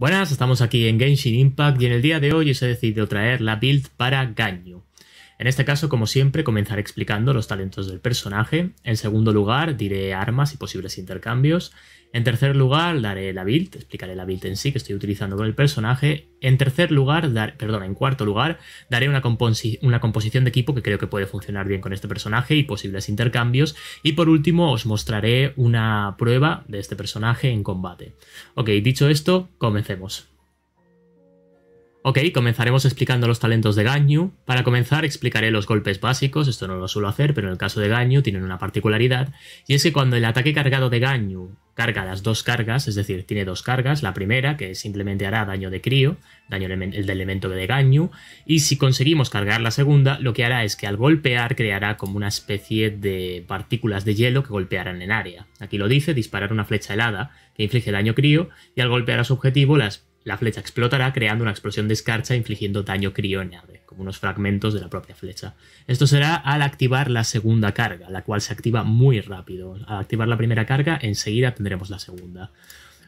Buenas, estamos aquí en Genshin Impact y en el día de hoy os he decidido traer la build para gaño. En este caso, como siempre, comenzaré explicando los talentos del personaje. En segundo lugar, diré armas y posibles intercambios. En tercer lugar, daré la build, explicaré la build en sí que estoy utilizando con el personaje. En tercer lugar, en cuarto lugar, daré una, una composición de equipo que creo que puede funcionar bien con este personaje y posibles intercambios. Y por último, os mostraré una prueba de este personaje en combate. Ok, dicho esto, comencemos. Ok, comenzaremos explicando los talentos de Ganyu. Para comenzar explicaré los golpes básicos, esto no lo suelo hacer, pero en el caso de Ganyu tienen una particularidad, y es que cuando el ataque cargado de Ganyu carga las dos cargas, es decir, tiene dos cargas, la primera que simplemente hará daño de crío, daño el de elemento de Ganyu, y si conseguimos cargar la segunda, lo que hará es que al golpear creará como una especie de partículas de hielo que golpearán en área. Aquí lo dice, disparar una flecha helada que inflige daño crío, y al golpear a su objetivo las la flecha explotará creando una explosión de escarcha infligiendo daño crioneable, como unos fragmentos de la propia flecha. Esto será al activar la segunda carga, la cual se activa muy rápido. Al activar la primera carga, enseguida tendremos la segunda.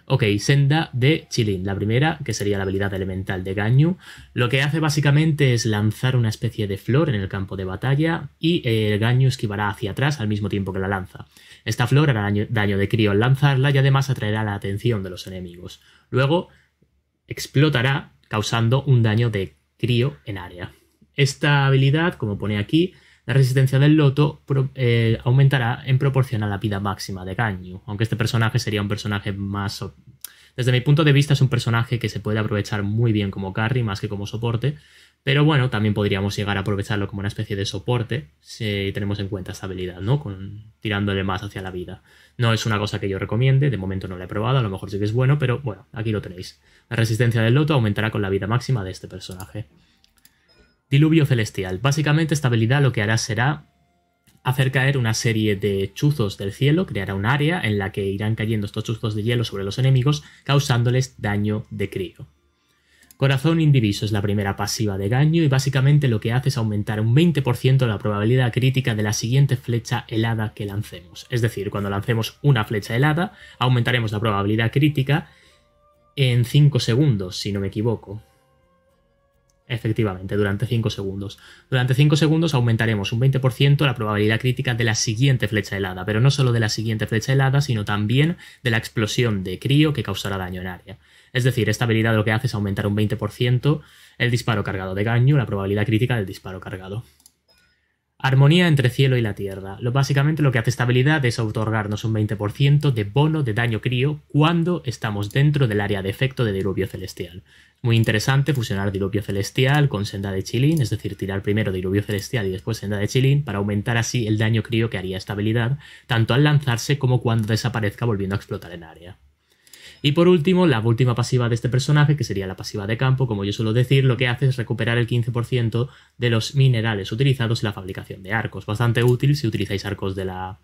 Ok, senda de Chilin, la primera, que sería la habilidad elemental de Ganyu. Lo que hace básicamente es lanzar una especie de flor en el campo de batalla y el eh, Gaño esquivará hacia atrás al mismo tiempo que la lanza. Esta flor hará daño, de crío al lanzarla y además atraerá la atención de los enemigos. Luego, explotará causando un daño de crío en área. Esta habilidad, como pone aquí, la resistencia del loto eh, aumentará en proporción a la vida máxima de Ganyu, aunque este personaje sería un personaje más desde mi punto de vista es un personaje que se puede aprovechar muy bien como carry más que como soporte, pero bueno, también podríamos llegar a aprovecharlo como una especie de soporte si tenemos en cuenta esta habilidad, ¿no? Con, tirándole más hacia la vida. No es una cosa que yo recomiende, de momento no la he probado, a lo mejor sí que es bueno, pero bueno, aquí lo tenéis. La resistencia del loto aumentará con la vida máxima de este personaje. Diluvio Celestial. Básicamente esta habilidad lo que hará será hacer caer una serie de chuzos del cielo, creará un área en la que irán cayendo estos chuzos de hielo sobre los enemigos, causándoles daño de crío. Corazón indiviso es la primera pasiva de Gaño y básicamente lo que hace es aumentar un 20% la probabilidad crítica de la siguiente flecha helada que lancemos. Es decir, cuando lancemos una flecha helada, aumentaremos la probabilidad crítica en 5 segundos, si no me equivoco. Efectivamente, durante 5 segundos. Durante 5 segundos aumentaremos un 20% la probabilidad crítica de la siguiente flecha helada, pero no solo de la siguiente flecha helada, sino también de la explosión de crío que causará daño en área. Es decir, esta habilidad lo que hace es aumentar un 20% el disparo cargado de gaño, la probabilidad crítica del disparo cargado. Armonía entre cielo y la tierra. Lo, básicamente lo que hace estabilidad es otorgarnos un 20% de bono de daño crío cuando estamos dentro del área de efecto de diluvio celestial. Muy interesante fusionar diluvio celestial con senda de chilín, es decir, tirar primero diluvio celestial y después senda de chilín para aumentar así el daño crío que haría estabilidad, tanto al lanzarse como cuando desaparezca volviendo a explotar en área. Y por último, la última pasiva de este personaje, que sería la pasiva de campo, como yo suelo decir, lo que hace es recuperar el 15% de los minerales utilizados en la fabricación de arcos. Bastante útil si utilizáis arcos de la,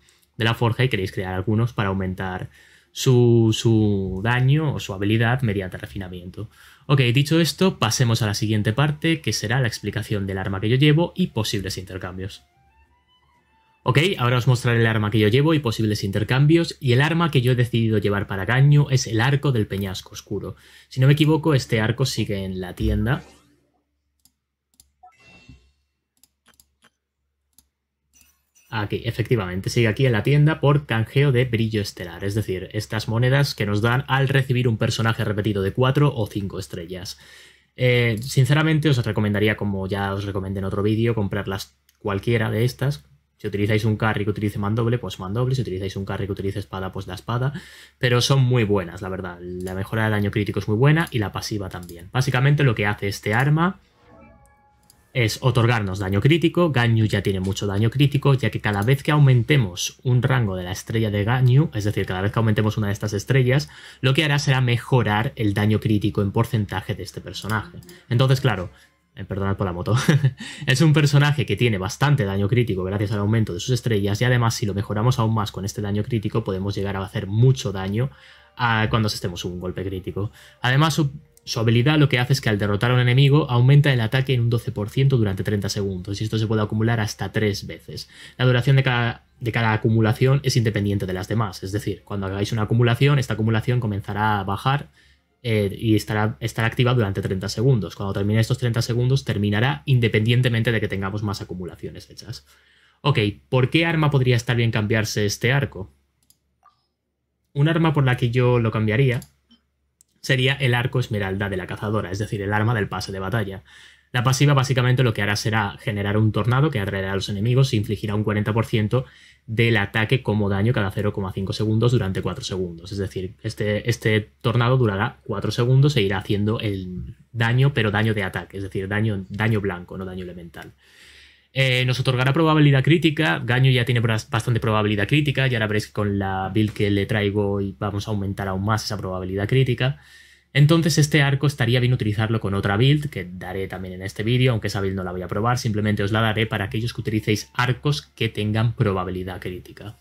forja y queréis crear algunos para aumentar su, su, daño o su habilidad mediante refinamiento. Ok, dicho esto, pasemos a la siguiente parte, que será la explicación del arma que yo llevo y posibles intercambios. Ok, ahora os mostraré el arma que yo llevo y posibles intercambios, y el arma que yo he decidido llevar para Caño es el arco del peñasco oscuro. Si no me equivoco, este arco sigue en la tienda. Aquí, efectivamente, sigue aquí en la tienda por canjeo de brillo estelar, es decir, estas monedas que nos dan al recibir un personaje repetido de 4 o 5 estrellas. Eh, sinceramente os recomendaría, como ya os recomendé en otro vídeo, comprarlas cualquiera de estas, si utilizáis un carry que utilice mandoble, pues mandoble. Si utilizáis un carry que utilice espada, pues la espada. Pero son muy buenas, la verdad. La mejora de daño crítico es muy buena y la pasiva también. Básicamente lo que hace este arma es otorgarnos daño crítico. Ganyu ya tiene mucho daño crítico, ya que cada vez que aumentemos un rango de la estrella de Ganyu, es decir, cada vez que aumentemos una de estas estrellas, lo que hará será mejorar el daño crítico en porcentaje de este personaje. Entonces, claro, eh, perdonad por la moto, es un personaje que tiene bastante daño crítico gracias al aumento de sus estrellas y además si lo mejoramos aún más con este daño crítico podemos llegar a hacer mucho daño cuando asistemos un golpe crítico. Además su, habilidad lo que hace es que al derrotar a un enemigo aumenta el ataque en un 12% durante 30 segundos y esto se puede acumular hasta 3 veces. La duración de cada, de cada acumulación es independiente de las demás, es decir, cuando hagáis una acumulación, esta acumulación comenzará a bajar eh, y estará, estará activa durante 30 segundos. Cuando termine estos 30 segundos, terminará independientemente de que tengamos más acumulaciones hechas. Ok, ¿por qué arma podría estar bien cambiarse este arco? Un arma por la que yo lo cambiaría sería el arco esmeralda de la cazadora, es decir, el arma del pase de batalla. La pasiva básicamente lo que hará será generar un tornado que atraerá a los enemigos e infligirá un 40% del ataque como daño cada 0,5 segundos durante 4 segundos. Es decir, este, este tornado durará 4 segundos e irá haciendo el daño, pero daño de ataque, es decir, daño, blanco, no daño elemental. Eh, nos otorgará probabilidad crítica. Gaño ya tiene bastante probabilidad crítica. y ahora veréis que con la build que le traigo vamos a aumentar aún más esa probabilidad crítica. Entonces este arco estaría bien utilizarlo con otra build, que daré también en este vídeo, aunque esa build no la voy a probar, simplemente os la daré para aquellos que utilicéis arcos que tengan probabilidad crítica.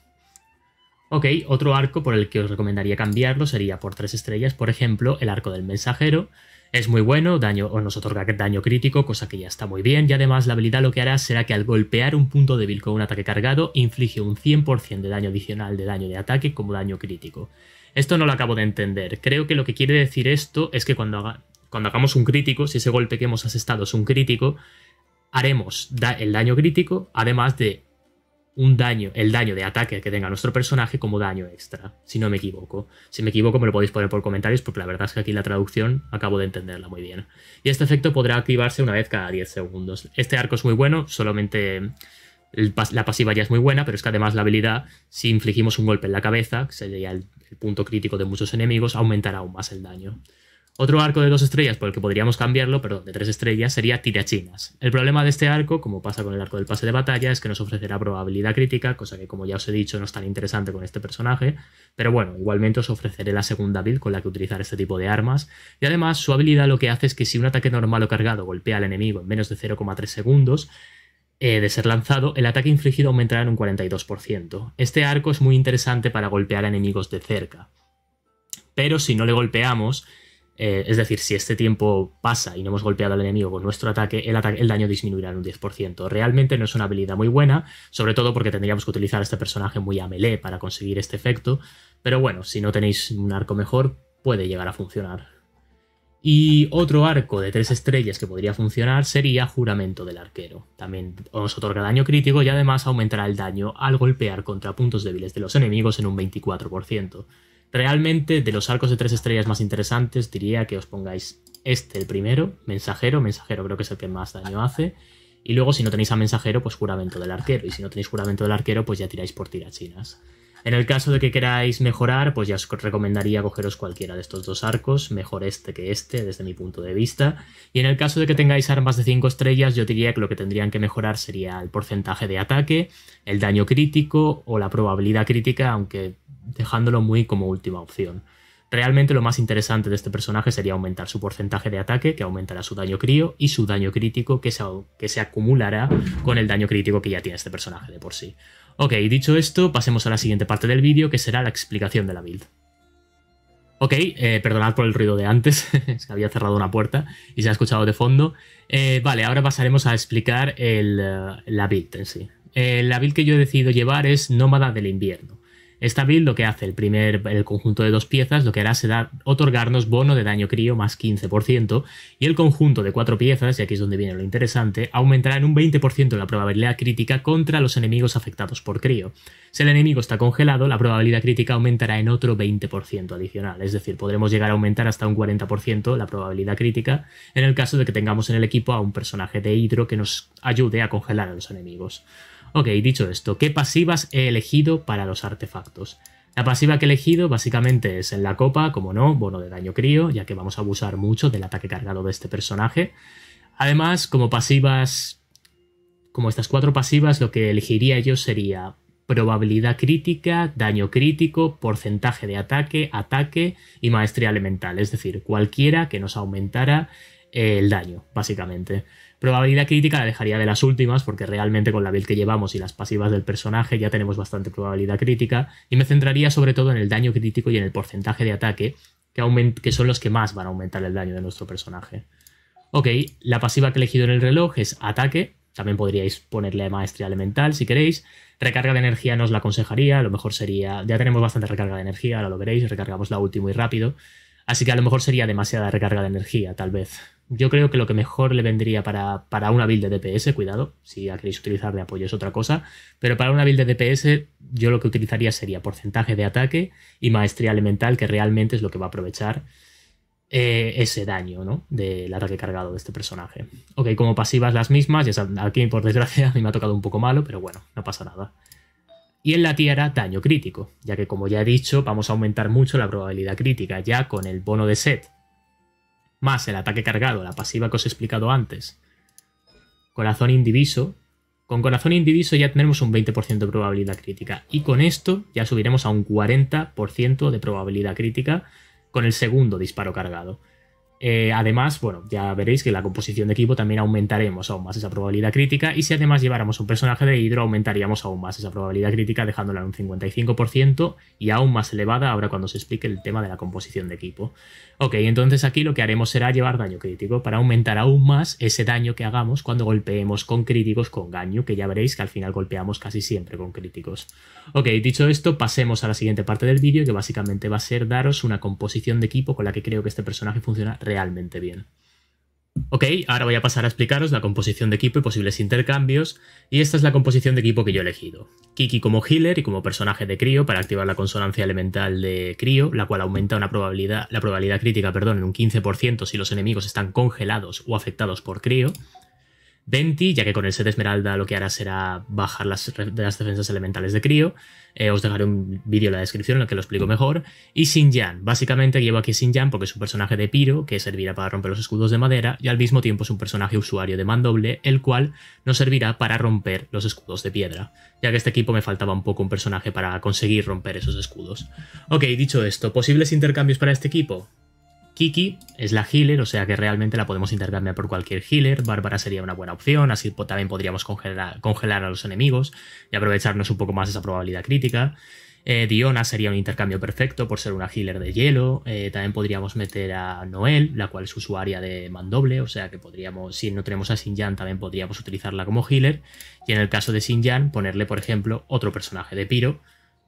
Ok, otro arco por el que os recomendaría cambiarlo sería por 3 estrellas, por ejemplo, el arco del mensajero. Es muy bueno, daño, o nos otorga daño crítico, cosa que ya está muy bien, y además la habilidad lo que hará será que al golpear un punto débil con un ataque cargado, inflige un 100% de daño adicional de daño de ataque como daño crítico. Esto no lo acabo de entender. Creo que lo que quiere decir esto es que cuando, haga, cuando hagamos un crítico, si ese golpe que hemos asestado es un crítico, haremos el daño crítico, además de un daño, el daño de ataque que tenga nuestro personaje como daño extra, si no me equivoco. Si me equivoco me lo podéis poner por comentarios porque la verdad es que aquí la traducción acabo de entenderla muy bien. Y este efecto podrá activarse una vez cada 10 segundos. Este arco es muy bueno, solamente la pasiva ya es muy buena, pero es que además la habilidad, si infligimos un golpe en la cabeza, que sería el el punto crítico de muchos enemigos, aumentará aún más el daño. Otro arco de dos estrellas por el que podríamos cambiarlo, perdón, de tres estrellas, sería tirachinas. El problema de este arco, como pasa con el arco del pase de batalla, es que nos ofrecerá probabilidad crítica, cosa que como ya os he dicho no es tan interesante con este personaje, pero bueno, igualmente os ofreceré la segunda build con la que utilizar este tipo de armas, y además su habilidad lo que hace es que si un ataque normal o cargado golpea al enemigo en menos de 0,3 segundos, eh, de ser lanzado, el ataque infligido aumentará en un 42%. Este arco es muy interesante para golpear a enemigos de cerca. Pero si no le golpeamos, eh, es decir, si este tiempo pasa y no hemos golpeado al enemigo con nuestro ataque, el, el daño disminuirá en un 10%. Realmente no es una habilidad muy buena, sobre todo porque tendríamos que utilizar a este personaje muy a melee para conseguir este efecto. Pero bueno, si no tenéis un arco mejor, puede llegar a funcionar. Y otro arco de tres estrellas que podría funcionar sería Juramento del Arquero. También os otorga daño crítico y además aumentará el daño al golpear contra puntos débiles de los enemigos en un 24%. Realmente, de los arcos de tres estrellas más interesantes, diría que os pongáis este el primero, Mensajero. Mensajero creo que es el que más daño hace. Y luego, si no tenéis a Mensajero, pues Juramento del Arquero. Y si no tenéis Juramento del Arquero, pues ya tiráis por tirachinas. En el caso de que queráis mejorar, pues ya os recomendaría cogeros cualquiera de estos dos arcos, mejor este que este, desde mi punto de vista. Y en el caso de que tengáis armas de 5 estrellas, yo diría que lo que tendrían que mejorar sería el porcentaje de ataque, el daño crítico o la probabilidad crítica, aunque dejándolo muy como última opción. Realmente lo más interesante de este personaje sería aumentar su porcentaje de ataque, que aumentará su daño crío, y su daño crítico, que se, que se acumulará con el daño crítico que ya tiene este personaje de por sí. Ok, dicho esto, pasemos a la siguiente parte del vídeo, que será la explicación de la build. Ok, eh, perdonad por el ruido de antes, es que había cerrado una puerta y se ha escuchado de fondo. Eh, vale, ahora pasaremos a explicar eh, la build en sí. la build que yo he decidido llevar es Nómada del Invierno. Esta build lo que hace el primer el conjunto de dos piezas, lo que hará será otorgarnos bono de daño crío más 15% y el conjunto de cuatro piezas, y aquí es donde viene lo interesante, aumentará en un 20% la probabilidad crítica contra los enemigos afectados por crío. Si el enemigo está congelado, la probabilidad crítica aumentará en otro 20% adicional, es decir, podremos llegar a aumentar hasta un 40% la probabilidad crítica en el caso de que tengamos en el equipo a un personaje de hidro que nos ayude a congelar a los enemigos. Ok, dicho esto, ¿qué pasivas he elegido para los artefactos? La pasiva que he elegido básicamente es en la copa, como no, bono de daño crío, ya que vamos a abusar mucho del ataque cargado de este personaje. Además, como pasivas, como estas cuatro pasivas, lo que elegiría yo sería probabilidad crítica, daño crítico, porcentaje de ataque, ataque y maestría elemental, es decir, cualquiera que nos aumentara el daño, básicamente. Probabilidad crítica la dejaría de las últimas, porque realmente con la build que llevamos y las pasivas del personaje ya tenemos bastante probabilidad crítica, y me centraría sobre todo en el daño crítico y en el porcentaje de ataque, que, que son los que más van a aumentar el daño de nuestro personaje. Ok, la pasiva que he elegido en el reloj es ataque, también podríais ponerle maestría elemental si queréis. Recarga de energía nos la aconsejaría, a lo mejor sería... Ya tenemos bastante recarga de energía, ahora lo veréis, recargamos la última y rápido. Así que a lo mejor sería demasiada recarga de energía, tal vez. Yo creo que lo que mejor le vendría para, una build de DPS, cuidado, si la queréis utilizar de apoyo es otra cosa, pero para una build de DPS yo lo que utilizaría sería porcentaje de ataque y maestría elemental, que realmente es lo que va a aprovechar eh, ese daño ¿no? del ataque cargado de este personaje. Ok, como pasivas las mismas, ya aquí por desgracia a mí me ha tocado un poco malo, pero bueno, no pasa nada. Y en la tierra, daño crítico, ya que como ya he dicho, vamos a aumentar mucho la probabilidad crítica, ya con el bono de set más el ataque cargado, la pasiva que os he explicado antes, corazón indiviso, con corazón indiviso ya tenemos un 20% de probabilidad crítica y con esto ya subiremos a un 40% de probabilidad crítica con el segundo disparo cargado. Eh, además, bueno, ya veréis que la composición de equipo también aumentaremos aún más esa probabilidad crítica y si además lleváramos un personaje de hidro aumentaríamos aún más esa probabilidad crítica dejándola en un 55% y aún más elevada ahora cuando se explique el tema de la composición de equipo. Ok, entonces aquí lo que haremos será llevar daño crítico para aumentar aún más ese daño que hagamos cuando golpeemos con críticos con daño que ya veréis que al final golpeamos casi siempre con críticos. Ok, dicho esto, pasemos a la siguiente parte del vídeo que básicamente va a ser daros una composición de equipo con la que creo que este personaje funciona realmente bien. Ok, ahora voy a pasar a explicaros la composición de equipo y posibles intercambios, y esta es la composición de equipo que yo he elegido. Kiki como healer y como personaje de crío para activar la consonancia elemental de crío, la cual aumenta una probabilidad, la probabilidad crítica perdón, en un 15% si los enemigos están congelados o afectados por crío. Venti, ya que con el set de Esmeralda lo que hará será bajar las, defensas elementales de Crío. Eh, os dejaré un vídeo en la descripción en el que lo explico mejor. Y Xinjiang, básicamente llevo aquí Xinjiang porque es un personaje de Piro que servirá para romper los escudos de madera y al mismo tiempo es un personaje usuario de mandoble, el cual nos servirá para romper los escudos de piedra, ya que este equipo me faltaba un poco un personaje para conseguir romper esos escudos. Ok, dicho esto, posibles intercambios para este equipo. Kiki es la healer, o sea que realmente la podemos intercambiar por cualquier healer. Bárbara sería una buena opción, así también podríamos congelar, a los enemigos y aprovecharnos un poco más esa probabilidad crítica. Eh, Diona sería un intercambio perfecto por ser una healer de hielo. Eh, también podríamos meter a Noel, la cual es usuaria de mandoble, o sea que podríamos, si no tenemos a Xinjiang también podríamos utilizarla como healer. Y en el caso de Xinjiang ponerle, por ejemplo, otro personaje de Piro,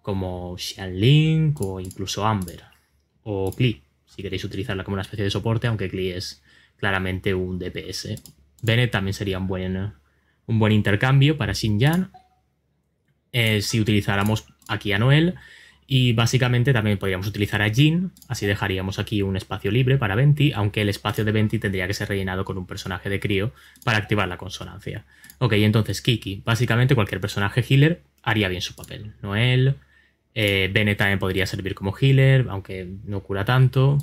como Xian o incluso Amber o Klee si queréis utilizarla como una especie de soporte, aunque Klee es claramente un DPS. Bennett también sería un buen, un buen intercambio para shin Eh, si utilizáramos aquí a Noel. Y básicamente también podríamos utilizar a Jin, así dejaríamos aquí un espacio libre para Venti, aunque el espacio de Venti tendría que ser rellenado con un personaje de crío para activar la consonancia. Ok, entonces Kiki, básicamente cualquier personaje healer haría bien su papel. Noel, eh, Bene también podría servir como healer, aunque no cura tanto.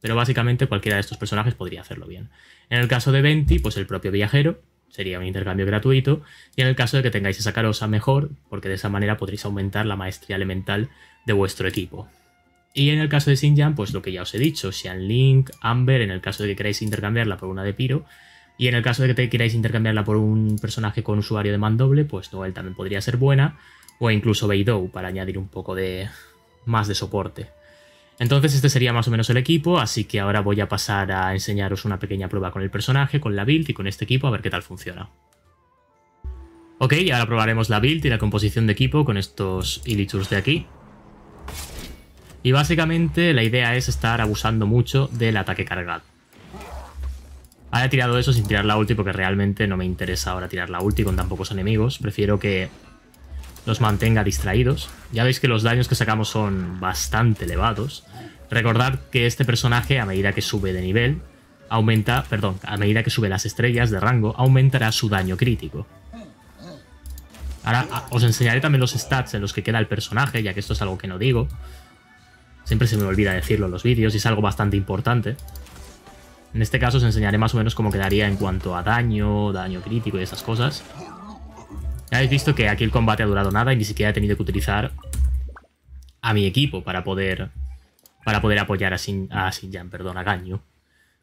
Pero básicamente cualquiera de estos personajes podría hacerlo bien. En el caso de Venti, pues el propio viajero sería un intercambio gratuito. Y en el caso de que tengáis esa carosa, mejor, porque de esa manera podréis aumentar la maestría elemental de vuestro equipo. Y en el caso de Xinjiang, pues lo que ya os he dicho, Xian Link, Amber, en el caso de que queráis intercambiarla por una de Piro, y en el caso de que queráis intercambiarla por un personaje con usuario de mandoble, pues Noel también podría ser buena o incluso Beidou para añadir un poco de más de soporte. Entonces este sería más o menos el equipo, así que ahora voy a pasar a enseñaros una pequeña prueba con el personaje, con la build y con este equipo a ver qué tal funciona. Ok, y ahora probaremos la build y la composición de equipo con estos Illichurs de aquí. Y básicamente la idea es estar abusando mucho del ataque cargado. Ahora he tirado eso sin tirar la ulti porque realmente no me interesa ahora tirar la ulti con tan pocos enemigos. Prefiero que los mantenga distraídos. Ya veis que los daños que sacamos son bastante elevados. Recordad que este personaje, a medida que sube de nivel, aumenta, perdón, a medida que sube las estrellas de rango, aumentará su daño crítico. Ahora os enseñaré también los stats en los que queda el personaje, ya que esto es algo que no digo. Siempre se me olvida decirlo en los vídeos y es algo bastante importante. En este caso os enseñaré más o menos cómo quedaría en cuanto a daño, daño crítico y esas cosas. Ya habéis visto que aquí el combate ha durado nada y ni siquiera he tenido que utilizar a mi equipo para poder para poder apoyar a a Sinjan, perdón, a Ganyu.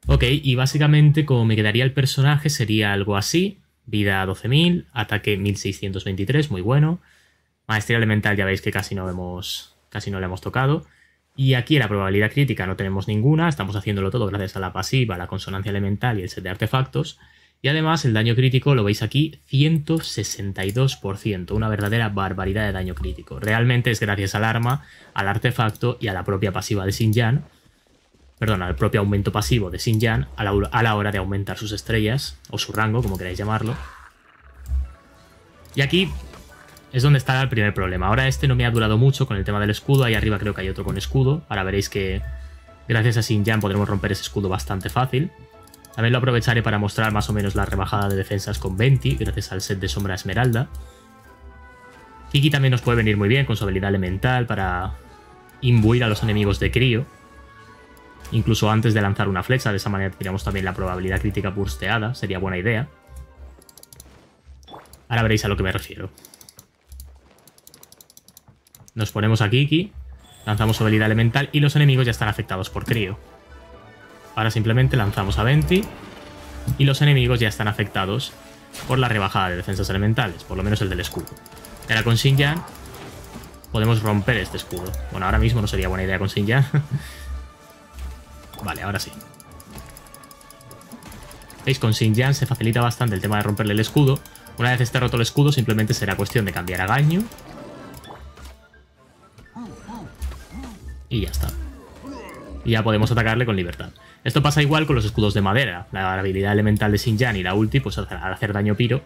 Ok, y básicamente como me quedaría el personaje sería algo así. Vida 12.000, ataque 1623, muy bueno. Maestría elemental ya veis que casi no, hemos, casi no le hemos tocado. Y aquí la probabilidad crítica no tenemos ninguna, estamos haciéndolo todo gracias a la pasiva, la consonancia elemental y el set de artefactos. Y además el daño crítico, lo veis aquí, 162%, una verdadera barbaridad de daño crítico. Realmente es gracias al arma, al artefacto y a la propia pasiva de Xinjiang, perdón, al propio aumento pasivo de Xinjiang a la, a la hora de aumentar sus estrellas, o su rango, como queráis llamarlo. Y aquí es donde está el primer problema. Ahora este no me ha durado mucho con el tema del escudo, ahí arriba creo que hay otro con escudo, ahora veréis que gracias a Xinjiang podremos romper ese escudo bastante fácil. También lo aprovecharé para mostrar más o menos la rebajada de defensas con 20, gracias al set de sombra esmeralda. Kiki también nos puede venir muy bien con su habilidad elemental para imbuir a los enemigos de crío. Incluso antes de lanzar una flecha, de esa manera tendríamos también la probabilidad crítica bursteada, sería buena idea. Ahora veréis a lo que me refiero. Nos ponemos a Kiki, lanzamos su habilidad elemental y los enemigos ya están afectados por crío. Ahora simplemente lanzamos a Venti y los enemigos ya están afectados por la rebajada de defensas elementales, por lo menos el del escudo. Ahora con Xinjiang podemos romper este escudo. Bueno, ahora mismo no sería buena idea con Xinjiang. vale, ahora sí. ¿Veis? Con Xinjiang se facilita bastante el tema de romperle el escudo. Una vez esté roto el escudo, simplemente será cuestión de cambiar a Gaño. Y ya está. Y ya podemos atacarle con libertad. Esto pasa igual con los escudos de madera. La habilidad elemental de Sinjan y la ulti, pues al hacer daño piro,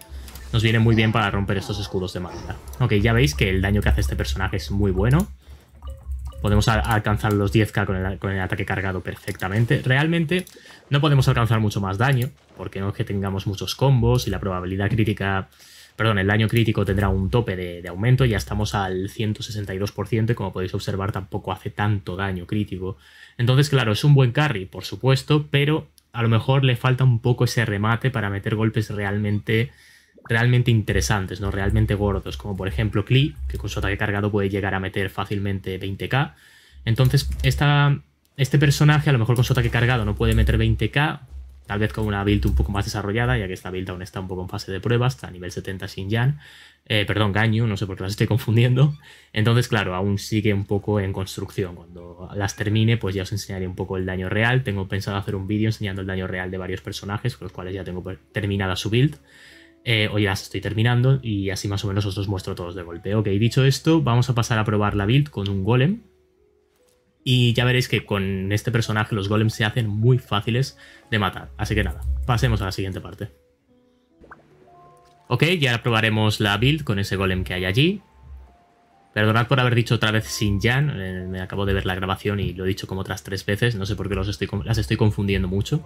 nos viene muy bien para romper estos escudos de madera. Ok, ya veis que el daño que hace este personaje es muy bueno. Podemos alcanzar los 10k con el, con el, ataque cargado perfectamente. Realmente no podemos alcanzar mucho más daño, porque no es que tengamos muchos combos y la probabilidad crítica perdón, el daño crítico tendrá un tope de, de aumento, ya estamos al 162% y como podéis observar tampoco hace tanto daño crítico. Entonces, claro, es un buen carry, por supuesto, pero a lo mejor le falta un poco ese remate para meter golpes realmente realmente interesantes, ¿no? Realmente gordos, como por ejemplo Klee, que con su ataque cargado puede llegar a meter fácilmente 20k. Entonces, este personaje a lo mejor con su ataque cargado no puede meter 20k, tal vez con una build un poco más desarrollada, ya que esta build aún está un poco en fase de pruebas, está a nivel 70 shin eh, perdón, Ganyu, no sé por qué las estoy confundiendo. Entonces, claro, aún sigue un poco en construcción. Cuando las termine, pues ya os enseñaré un poco el daño real. Tengo pensado hacer un vídeo enseñando el daño real de varios personajes, con los cuales ya tengo terminada su build. Eh, o ya las estoy terminando y así más o menos os los muestro todos de golpe. Ok, dicho esto, vamos a pasar a probar la build con un golem, y ya veréis que con este personaje los golems se hacen muy fáciles de matar. Así que nada, pasemos a la siguiente parte. Ok, ya probaremos la build con ese golem que hay allí. Perdonad por haber dicho otra vez sin Jan, eh, me acabo de ver la grabación y lo he dicho como otras tres veces, no sé por qué los estoy, las estoy confundiendo mucho.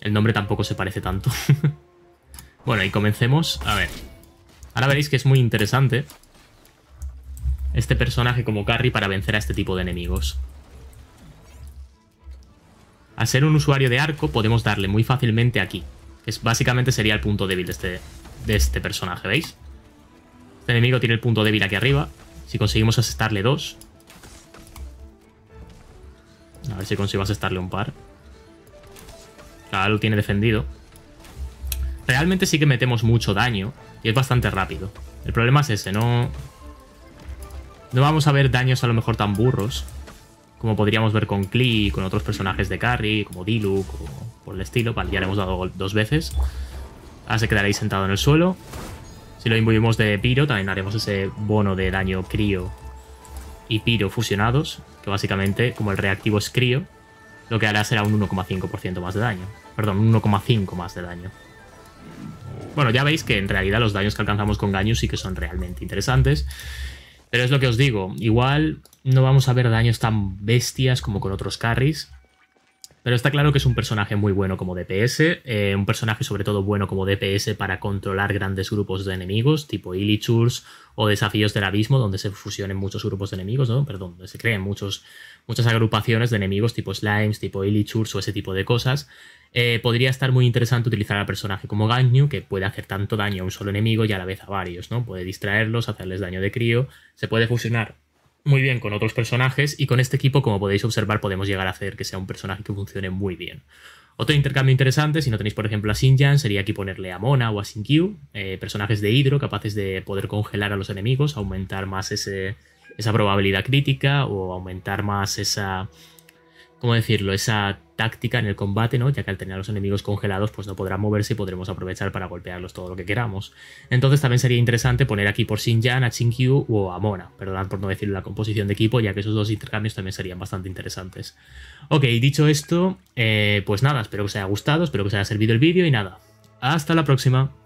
El nombre tampoco se parece tanto. bueno, y comencemos. A ver. Ahora veréis que es muy interesante este personaje como carry para vencer a este tipo de enemigos. Al ser un usuario de arco podemos darle muy fácilmente aquí, es, básicamente sería el punto débil de este, de este personaje, ¿veis? Este enemigo tiene el punto débil aquí arriba, si conseguimos asestarle dos. A ver si consigo asestarle un par. Claro, lo tiene defendido. Realmente sí que metemos mucho daño y es bastante rápido. El problema es ese, no, no vamos a ver daños a lo mejor tan burros como podríamos ver con Klee, con otros personajes de carry, como Diluc o por el estilo. Vale, ya le hemos dado dos veces. Ahora se quedaréis sentado en el suelo. Si lo imbuimos de Piro, también haremos ese bono de daño Crío y Piro fusionados, que básicamente, como el reactivo es Crío, lo que hará será un 1,5% más de daño. Perdón, un 1,5 más de daño. Bueno, ya veis que en realidad los daños que alcanzamos con gaño sí que son realmente interesantes. Pero es lo que os digo, igual no vamos a ver daños tan bestias como con otros carries. Pero está claro que es un personaje muy bueno como DPS, eh, un personaje sobre todo bueno como DPS para controlar grandes grupos de enemigos, tipo Illichurs o Desafíos del Abismo, donde se fusionen muchos grupos de enemigos, ¿no? Perdón, donde se creen muchos, muchas agrupaciones de enemigos tipo Slimes, tipo Illichurs o ese tipo de cosas. Eh, podría estar muy interesante utilizar al personaje como Ganyu, que puede hacer tanto daño a un solo enemigo y a la vez a varios, ¿no? Puede distraerlos, hacerles daño de crío, se puede fusionar muy bien con otros personajes y con este equipo, como podéis observar, podemos llegar a hacer que sea un personaje que funcione muy bien. Otro intercambio interesante, si no tenéis por ejemplo a Xinjiang, sería aquí ponerle a Mona o a Xin eh, personajes de hidro capaces de poder congelar a los enemigos, aumentar más esa probabilidad crítica o aumentar más esa ¿cómo decirlo? Esa táctica en el combate, ¿no? Ya que al tener a los enemigos congelados, pues no podrán moverse y podremos aprovechar para golpearlos todo lo que queramos. Entonces también sería interesante poner aquí por Xinjiang, a Qinkyu o a Mona. Perdonad por no decir la composición de equipo, ya que esos dos intercambios también serían bastante interesantes. Ok, dicho esto, eh, pues nada, espero que os haya gustado, espero que os haya servido el vídeo y nada. Hasta la próxima.